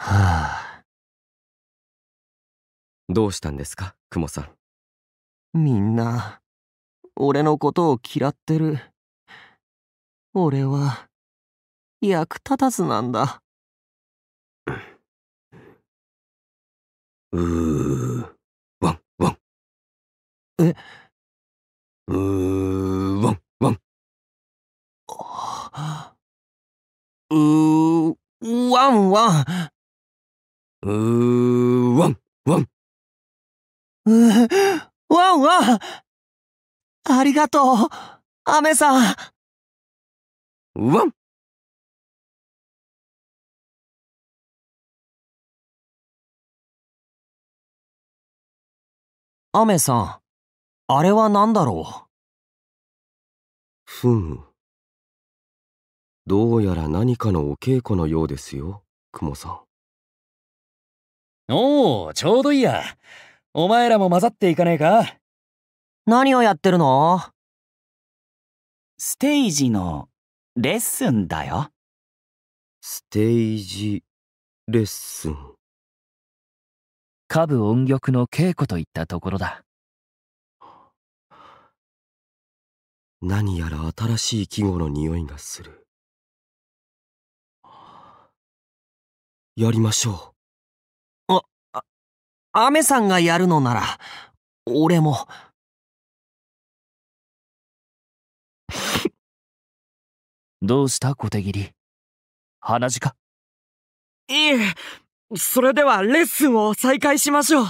はあ。どうしたんですか、クモさん。みんな、俺のことを嫌ってる。俺は、役立たずなんだ。うー、ワン、ワン。えうー、ワン、ワン。うー、ワン、ワン。ううありがとうさんさんあれは何だろうふむどうやら何かのお稽古のようですよクモさんおお、ちょうどいいや。お前らも混ざっていかねえか何をやってるのステージのレッスンだよ。ステージレッスン。下部音曲の稽古といったところだ。何やら新しい季語の匂いがする。やりましょう。アメさんがやるのなら、俺も。どうした小手切り。鼻血かいえ、それではレッスンを再開しましょう。